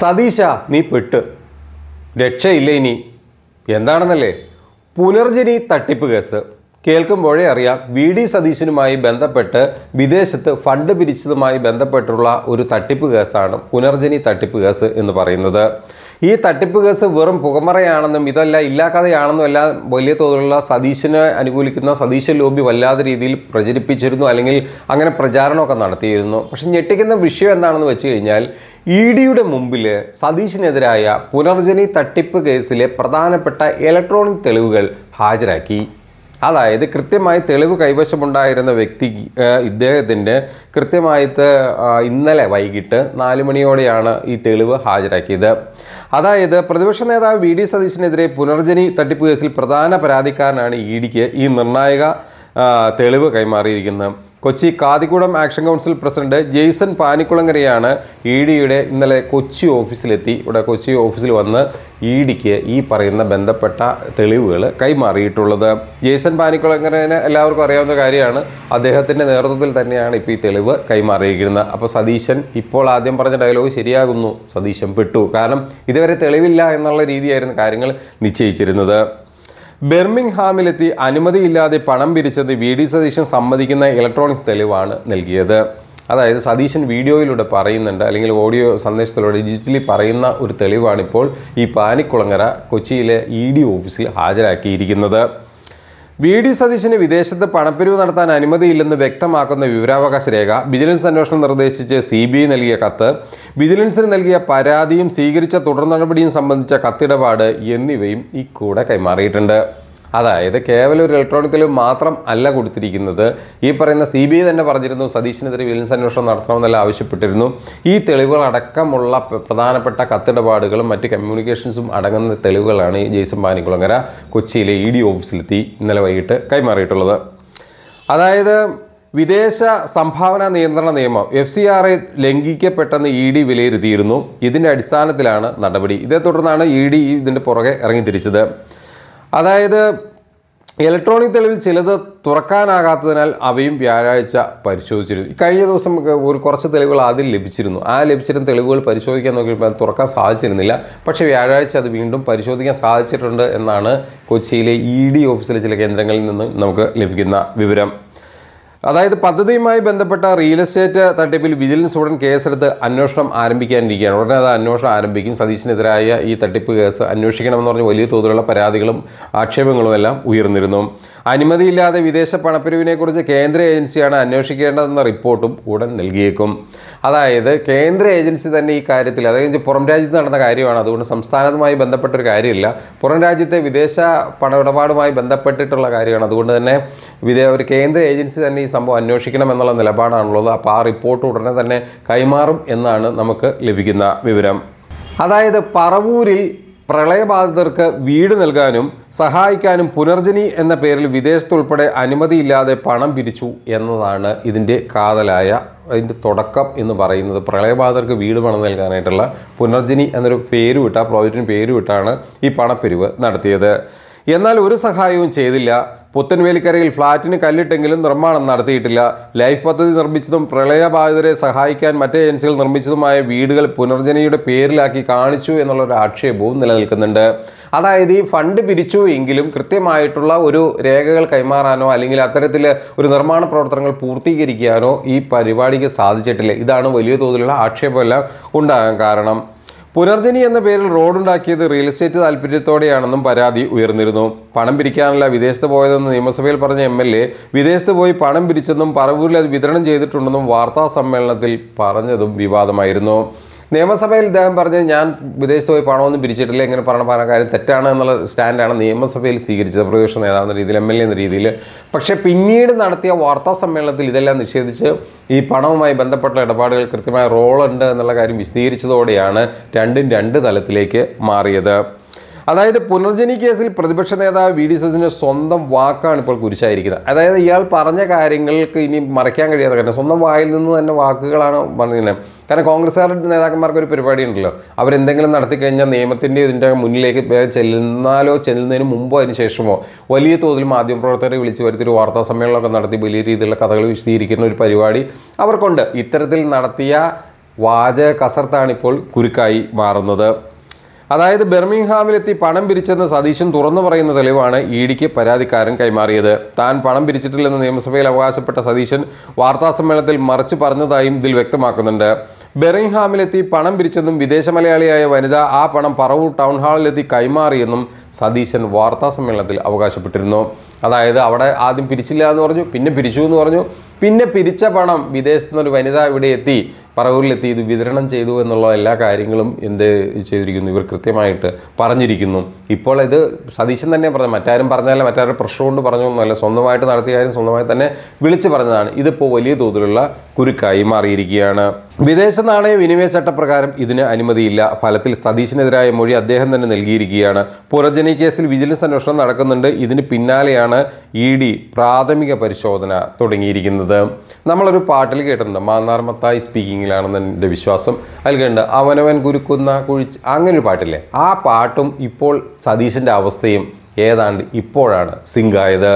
സതീശ നീ പെട്ട് രക്ഷയില്ല ഇനി എന്താണെന്നല്ലേ പുനർജനി തട്ടിപ്പ് കേസ് കേൾക്കുമ്പോഴേ അറിയാം വി ഡി സതീശനുമായി ബന്ധപ്പെട്ട് വിദേശത്ത് ഫണ്ട് പിരിച്ചതുമായി ബന്ധപ്പെട്ടുള്ള ഒരു തട്ടിപ്പ് കേസാണ് പുനർജനി തട്ടിപ്പ് കേസ് എന്ന് പറയുന്നത് ഈ തട്ടിപ്പ് കേസ് വെറും പുകമറയാണെന്നും ഇതല്ല ഇല്ലാക്കഥയാണെന്നും അല്ല വലിയ തോതിലുള്ള സതീശനെ അനുകൂലിക്കുന്ന സതീശ ലോബി വല്ലാത്ത രീതിയിൽ പ്രചരിപ്പിച്ചിരുന്നു അല്ലെങ്കിൽ അങ്ങനെ പ്രചാരണമൊക്കെ നടത്തിയിരുന്നു പക്ഷെ ഞെട്ടിക്കുന്ന വിഷയം എന്താണെന്ന് വെച്ച് കഴിഞ്ഞാൽ ഇ ഡിയുടെ മുമ്പിൽ സതീശിനെതിരായ പുനർജനി തട്ടിപ്പ് കേസിലെ പ്രധാനപ്പെട്ട ഇലക്ട്രോണിക് തെളിവുകൾ ഹാജരാക്കി അതായത് കൃത്യമായി തെളിവ് കൈവശമുണ്ടായിരുന്ന വ്യക്തി ഇദ്ദേഹത്തിൻ്റെ കൃത്യമായിട്ട് ഇന്നലെ വൈകിട്ട് നാല് മണിയോടെയാണ് ഈ തെളിവ് ഹാജരാക്കിയത് അതായത് പ്രതിപക്ഷ നേതാവ് വി ഡി സതീശിനെതിരെ പുനർജനി തട്ടിപ്പ് കേസിൽ പ്രധാന പരാതിക്കാരനാണ് ഇ ഡിക്ക് ഈ നിർണായക തെളിവ് കൈമാറിയിരിക്കുന്നത് Kochi Kathikudam action council president Jaison പാനിക്കുളങ്ങരയാണ് ഇ ഡിയുടെ ഇന്നലെ കൊച്ചി ഓഫീസിലെത്തി ഇവിടെ കൊച്ചി ഓഫീസിൽ വന്ന് ഇ ഡിക്ക് ഈ പറയുന്ന ബന്ധപ്പെട്ട തെളിവുകൾ കൈമാറിയിട്ടുള്ളത് ജെയ്സൺ പാനിക്കുളങ്ങരനെ എല്ലാവർക്കും അറിയാവുന്ന കാര്യമാണ് അദ്ദേഹത്തിൻ്റെ നേതൃത്വത്തിൽ തന്നെയാണ് ഇപ്പോൾ ഈ തെളിവ് കൈമാറിയിരിക്കുന്നത് അപ്പോൾ സതീശൻ ഇപ്പോൾ ആദ്യം പറഞ്ഞ ഡയലോഗ് ശരിയാകുന്നു സതീശൻ പെട്ടു കാരണം ഇതുവരെ തെളിവില്ല എന്നുള്ള രീതിയായിരുന്നു കാര്യങ്ങൾ നിശ്ചയിച്ചിരുന്നത് ബെർമിംഗ്ഹാമിലെത്തി അനുമതിയില്ലാതെ പണം പിരിച്ചത് വി ഡി സതീശൻ സമ്മതിക്കുന്ന ഇലക്ട്രോണിക്സ് തെളിവാണ് നൽകിയത് അതായത് സതീശൻ വീഡിയോയിലൂടെ പറയുന്നുണ്ട് അല്ലെങ്കിൽ ഓഡിയോ സന്ദേശത്തിലൂടെ ഡിജിറ്റലി പറയുന്ന ഒരു തെളിവാണിപ്പോൾ ഈ പാനിക്കുളങ്ങര കൊച്ചിയിലെ ഇ ഡി ഓഫീസിൽ ഹാജരാക്കിയിരിക്കുന്നത് വി ഡി സതീശന് വിദേശത്ത് പണപ്പിരിവ് നടത്താൻ അനുമതിയില്ലെന്ന് വ്യക്തമാക്കുന്ന വിവരാവകാശ രേഖ വിജിലൻസ് അന്വേഷണം നിർദ്ദേശിച്ച് സി ബി ഐ നൽകിയ കത്ത് വിജിലൻസിന് നൽകിയ പരാതിയും സ്വീകരിച്ച തുടർ നടപടിയും സംബന്ധിച്ച കത്തിടപാട് എന്നിവയും ഇക്കൂടെ കൈമാറിയിട്ടുണ്ട് അതായത് കേവലം ഒരു തെളിവ് മാത്രം അല്ല കൊടുത്തിരിക്കുന്നത് ഈ പറയുന്ന സി ബി ഐ തന്നെ പറഞ്ഞിരുന്നു സതീഷിനെതിരെ വിജിലൻസ് അന്വേഷണം നടത്തണമെന്നല്ല ആവശ്യപ്പെട്ടിരുന്നു ഈ തെളിവുകൾ പ്രധാനപ്പെട്ട കത്തിടപാടുകളും മറ്റ് കമ്മ്യൂണിക്കേഷൻസും അടങ്ങുന്ന തെളിവുകളാണ് ഈ ജെയ്സൺ പാനിക്കുളങ്ങര കൊച്ചിയിലെ ഇ e ഡി ഓഫീസിലെത്തി ഇന്നലെ വൈകിട്ട് കൈമാറിയിട്ടുള്ളത് അതായത് വിദേശ സംഭാവന നിയന്ത്രണ നിയമം എഫ് സി ആർ ഐ ലംഘിക്കപ്പെട്ടെന്ന് ഇ e ഡി വിലയിരുത്തിയിരുന്നു ഇതിൻ്റെ അടിസ്ഥാനത്തിലാണ് നടപടി ഇതേ തുടർന്നാണ് ഇ e ഡി ഇതിൻ്റെ പുറകെ ഇറങ്ങിത്തിരിച്ചത് അതായത് ഇലക്ട്രോണിക് തെളിവിൽ ചിലത് തുറക്കാനാകാത്തതിനാൽ അവയും വ്യാഴാഴ്ച പരിശോധിച്ചിരുന്നു കഴിഞ്ഞ ദിവസം ഒരു കുറച്ച് തെളിവുകൾ ആദ്യം ലഭിച്ചിരുന്നു ആ ലഭിച്ചിരുന്ന തെളിവുകൾ പരിശോധിക്കാൻ നോക്കിയപ്പോൾ തുറക്കാൻ സാധിച്ചിരുന്നില്ല പക്ഷേ വ്യാഴാഴ്ച അത് വീണ്ടും പരിശോധിക്കാൻ സാധിച്ചിട്ടുണ്ട് എന്നാണ് കൊച്ചിയിലെ ഇ ഡി ഓഫീസിലെ ചില കേന്ദ്രങ്ങളിൽ നിന്ന് നമുക്ക് ലഭിക്കുന്ന വിവരം അതായത് പദ്ധതിയുമായി ബന്ധപ്പെട്ട റിയൽ എസ്റ്റേറ്റ് തട്ടിപ്പിൽ വിജിലൻസ് ഉടൻ കേസെടുത്ത് അന്വേഷണം ആരംഭിക്കാനിരിക്കുകയാണ് ഉടനെ അത് അന്വേഷണം ആരംഭിക്കും സതീശിനെതിരായ ഈ തട്ടിപ്പ് കേസ് അന്വേഷിക്കണമെന്ന് പറഞ്ഞ് വലിയ തോതിലുള്ള പരാതികളും ആക്ഷേപങ്ങളും എല്ലാം ഉയർന്നിരുന്നു അനുമതിയില്ലാതെ വിദേശ പണപ്പിരിവിനെക്കുറിച്ച് കേന്ദ്ര ഏജൻസിയാണ് അന്വേഷിക്കേണ്ടതെന്ന റിപ്പോർട്ടും ഉടൻ നൽകിയേക്കും അതായത് കേന്ദ്ര ഏജൻസി തന്നെ ഈ കാര്യത്തിൽ അതായത് പുറം രാജ്യത്ത് നടന്ന കാര്യമാണ് അതുകൊണ്ട് സംസ്ഥാനവുമായി ബന്ധപ്പെട്ട ഒരു കാര്യമില്ല പുറം രാജ്യത്തെ വിദേശ ഇടപാടുമായി ബന്ധപ്പെട്ടിട്ടുള്ള കാര്യമാണ് അതുകൊണ്ട് തന്നെ വിദേ ഒരു കേന്ദ്ര ഏജൻസി തന്നെ സംഭവം അന്വേഷിക്കണം എന്നുള്ള നിലപാടാണുള്ളത് അപ്പോൾ ആ റിപ്പോർട്ട് ഉടനെ തന്നെ കൈമാറും എന്നാണ് നമുക്ക് ലഭിക്കുന്ന വിവരം അതായത് പറവൂരിൽ പ്രളയബാധിതർക്ക് വീട് നൽകാനും സഹായിക്കാനും പുനർജനി എന്ന പേരിൽ വിദേശത്തുൾപ്പെടെ അനുമതിയില്ലാതെ പണം പിരിച്ചു എന്നതാണ് ഇതിൻ്റെ കാതലായ അതിൻ്റെ തുടക്കം എന്ന് പറയുന്നത് പ്രളയബാധിതർക്ക് വീട് പണം നൽകാനായിട്ടുള്ള പുനർജനി എന്നൊരു പേരുവിട്ട പ്രോജക്റ്റിന് പേരുവിട്ടാണ് ഈ പണപ്പിരിവ് നടത്തിയത് എന്നാൽ ഒരു സഹായവും ചെയ്തില്ല പുത്തൻവേലിക്കരയിൽ ഫ്ളാറ്റിന് കല്ലിട്ടെങ്കിലും നിർമ്മാണം നടത്തിയിട്ടില്ല ലൈഫ് പദ്ധതി നിർമ്മിച്ചതും പ്രളയബാധിതരെ സഹായിക്കാൻ മറ്റേ ഏജൻസികൾ നിർമ്മിച്ചതുമായ വീടുകൾ പുനർജനയുടെ പേരിലാക്കി കാണിച്ചു എന്നുള്ളൊരു ആക്ഷേപവും നിലനിൽക്കുന്നുണ്ട് അതായത് ഈ ഫണ്ട് പിരിച്ചു എങ്കിലും കൃത്യമായിട്ടുള്ള ഒരു രേഖകൾ കൈമാറാനോ അല്ലെങ്കിൽ അത്തരത്തിൽ ഒരു നിർമ്മാണ പ്രവർത്തനങ്ങൾ പൂർത്തീകരിക്കാനോ ഈ പരിപാടിക്ക് സാധിച്ചിട്ടില്ല ഇതാണ് വലിയ തോതിലുള്ള ആക്ഷേപമെല്ലാം ഉണ്ടാകാൻ കാരണം പുനർജനി എന്ന പേരിൽ റോഡുണ്ടാക്കിയത് റിയൽ എസ്റ്റേറ്റ് താല്പര്യത്തോടെയാണെന്നും പരാതി ഉയർന്നിരുന്നു പണം പിരിക്കാനല്ല വിദേശത്ത് പോയതെന്ന് നിയമസഭയിൽ പറഞ്ഞ എം എൽ എ വിദേശത്ത് പോയി പണം പിരിച്ചെന്നും പറവൂരിൽ അത് വിതരണം ചെയ്തിട്ടുണ്ടെന്നും വാർത്താ സമ്മേളനത്തിൽ പറഞ്ഞതും വിവാദമായിരുന്നു നിയമസഭയിൽ ഇദ്ദേഹം പറഞ്ഞത് ഞാൻ വിദേശത്ത് പോയി പണമൊന്നും പിരിച്ചിട്ടില്ല ഇങ്ങനെ പറഞ്ഞ പറഞ്ഞ കാര്യം തെറ്റാണ് എന്നുള്ള സ്റ്റാൻഡാണ് നിയമസഭയിൽ സ്വീകരിച്ചത് പ്രതിപക്ഷ എന്ന രീതിയിൽ എം എൽ എ എന്ന രീതിയിൽ പക്ഷേ പിന്നീട് നടത്തിയ വാർത്താ സമ്മേളനത്തിൽ ഇതെല്ലാം നിഷേധിച്ച് ഈ പണവുമായി ബന്ധപ്പെട്ട ഇടപാടുകൾ കൃത്യമായ റോളുണ്ട് എന്നുള്ള കാര്യം വിശദീകരിച്ചതോടെയാണ് രണ്ടും രണ്ട് തലത്തിലേക്ക് മാറിയത് അതായത് പുനർജനി കേസിൽ പ്രതിപക്ഷ നേതാവ് വി ഡി സസിൻ്റെ സ്വന്തം വാക്കാണ് ഇപ്പോൾ കുരിശായിരിക്കുന്നത് അതായത് ഇയാൾ പറഞ്ഞ കാര്യങ്ങൾക്ക് ഇനി മറയ്ക്കാൻ കഴിയാത്ത കാരണം സ്വന്തം വായിൽ നിന്ന് തന്നെ വാക്കുകളാണ് പറഞ്ഞിരുന്നത് കാരണം കോൺഗ്രസ്സുകാരുടെ നേതാക്കന്മാർക്ക് ഒരു പരിപാടി ഉണ്ടല്ലോ അവരെന്തെങ്കിലും നടത്തിക്കഴിഞ്ഞാൽ നിയമത്തിൻ്റെ ഇതിൻ്റെ മുന്നിലേക്ക് ചെല്ലുന്നാലോ ചെല്ലുന്നതിന് മുമ്പോ അതിന് ശേഷമോ വലിയ തോതിൽ മാധ്യമപ്രവർത്തകരെ വിളിച്ചു വരുത്തി ഒരു വാർത്താ സമ്മേളനമൊക്കെ നടത്തി വലിയ രീതിയിലുള്ള കഥകൾ വിശദീകരിക്കുന്ന ഒരു പരിപാടി അവർക്കുണ്ട് ഇത്തരത്തിൽ നടത്തിയ വാചക കസർത്താണ് ഇപ്പോൾ കുരുക്കായി മാറുന്നത് അതായത് ബെർമിംഗ്ഹാമിലെത്തി പണം പിരിച്ചെന്ന് സതീശൻ തുറന്നു പറയുന്ന തെളിവാണ് ഇ ഡിക്ക് പരാതിക്കാരൻ കൈമാറിയത് താൻ പണം പിരിച്ചിട്ടില്ലെന്ന് നിയമസഭയിൽ അവകാശപ്പെട്ട സതീശൻ വാർത്താസമ്മേളനത്തിൽ മറിച്ച് പറഞ്ഞതായും ഇതിൽ വ്യക്തമാക്കുന്നുണ്ട് ബെറിംഗ്ഹാമിലെത്തി പണം പിരിച്ചെന്നും വിദേശ മലയാളിയായ വനിത ആ പണം പറവൂർ ടൗൺ ഹാളിലെത്തി കൈമാറിയെന്നും സതീശൻ വാർത്താസമ്മേളനത്തിൽ അവകാശപ്പെട്ടിരുന്നു അതായത് അവിടെ ആദ്യം പിരിച്ചില്ല എന്ന് പറഞ്ഞു പിന്നെ പിരിച്ചു എന്ന് പറഞ്ഞു പിന്നെ പിരിച്ച പണം വിദേശത്തു നിന്നൊരു വനിത ഇവിടെ എത്തി പറവൂരിലെത്തി ഇത് വിതരണം ചെയ്തു എന്നുള്ള എല്ലാ കാര്യങ്ങളും എന്ത് ചെയ്തിരിക്കുന്നു ഇവർ കൃത്യമായിട്ട് പറഞ്ഞിരിക്കുന്നു ഇപ്പോൾ ഇത് സതീശൻ തന്നെ പറഞ്ഞു മറ്റാരും പറഞ്ഞാലും മറ്റാരും പ്രഷർ കൊണ്ട് പറഞ്ഞൊന്നുമല്ല സ്വന്തമായിട്ട് നടത്തിയ കാര്യം സ്വന്തമായി തന്നെ വിളിച്ചു പറഞ്ഞതാണ് ഇതിപ്പോൾ വലിയ തോതിലുള്ള കുരുക്കായി മാറിയിരിക്കുകയാണ് വിദേശ നാണയ വിനിമയ ചട്ടപ്രകാരം ഇതിന് അനുമതിയില്ല ഫലത്തിൽ സതീശിനെതിരായ മൊഴി അദ്ദേഹം തന്നെ നൽകിയിരിക്കുകയാണ് പുരജനി കേസിൽ വിജിലൻസ് അന്വേഷണം നടക്കുന്നുണ്ട് ഇതിന് പിന്നാലെയാണ് ഇ ഡി പ്രാഥമിക പരിശോധന തുടങ്ങിയിരിക്കുന്നത് നമ്മളൊരു പാട്ടിൽ കേട്ടിട്ടുണ്ട് മത്തായി സ്പീക്കിങ്ങിലാണെന്ന് എൻ്റെ വിശ്വാസം അതിൽ കണ്ട് അവനവൻ കുരുക്കുന്ന കുഴിച്ച് അങ്ങനൊരു പാട്ടില്ലേ ആ പാട്ടും ഇപ്പോൾ സതീശൻ്റെ അവസ്ഥയും ഏതാണ്ട് ഇപ്പോഴാണ് സിങ്കായത്